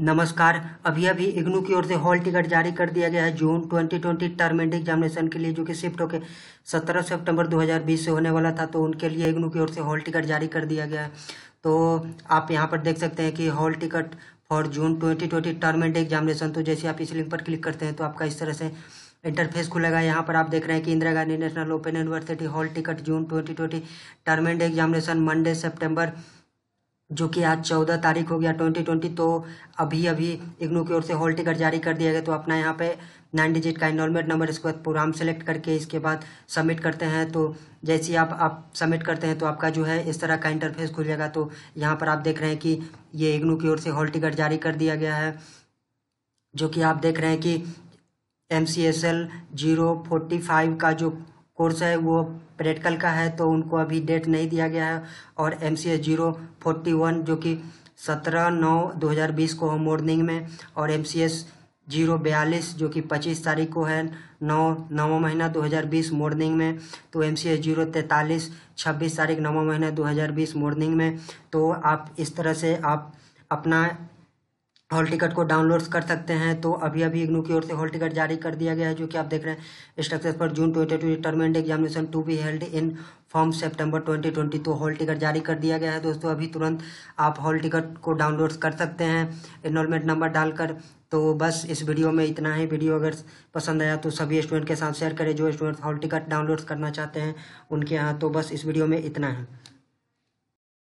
नमस्कार अभी अभी इग्नू की ओर से हॉल टिकट जारी कर दिया गया है जून 2020 टर्म एंड एग्जामिनेशन के लिए जो कि शिफ्ट होकर 17 सितंबर 2020 से होने वाला था तो उनके लिए इग्नू की ओर से हॉल टिकट जारी कर दिया गया है तो आप यहाँ पर देख सकते हैं कि hall ticket for June 2020 term end examination तो जैसे आप इस लिंक पर क्लिक करते हैं तो आपका इस तरह से इंटरफेस खुलेगा यहाँ पर आप देख रहे हैं कि Indira Gandhi National Open University hall ticket June twenty term end examination Monday September जो कि आज चौदह तारीख हो गया ट्वेंटी ट्वेंटी तो अभी अभी इग्नू की ओर से हॉल टिकट जारी कर दिया गया तो अपना यहाँ पे नाइन डिजिट का इनरोलमेंट नंबर इसके बाद प्रोग्राम सेलेक्ट करके इसके बाद सबमिट करते हैं तो जैसे ही आप आप सबमिट करते हैं तो आपका जो है इस तरह का इंटरफेस खुल जाएगा तो यहाँ पर आप देख रहे हैं कि ये इग्नू की ओर से हॉल टिकट जारी कर दिया गया है जो कि आप देख रहे हैं कि M C S L zero forty five का जो कोर्स है वो प्रैक्टिकल का है तो उनको अभी डेट नहीं दिया गया है और M C S zero forty one जो कि सत्रह नौ दो हज़ार बीस को है मॉर्निंग में और एम सी एस जीरो बयालीस जो कि पच्चीस तारीख को है नौ नवा महीना दो हज़ार बीस मॉर्निंग में तो एम सी एस जीरो तैंतालीस छब्बीस तारीख नवा महीना दो हज़ार बीस मॉर्निंग में तो आप इस तरह से आप अपना हॉल टिकट को डाउनलोड कर सकते हैं तो अभी अभी इग्नू की ओर से हॉल टिकट जारी कर दिया गया है जो कि आप देख रहे हैं स्ट्रक्चर पर June twenty two the term end examination to be held in form September 2020 तो हॉल टिकट जारी कर दिया गया है दोस्तों अभी तुरंत आप हॉल टिकट को डाउनलोड कर सकते हैं इनरोलमेंट नंबर डालकर तो बस इस वीडियो में इतना ही वीडियो अगर पसंद आया तो सभी स्टूडेंट के साथ शेयर करें जो स्टूडेंट हॉल टिकट डाउनलोड करना चाहते हैं उनके यहाँ तो बस इस वीडियो में इतना है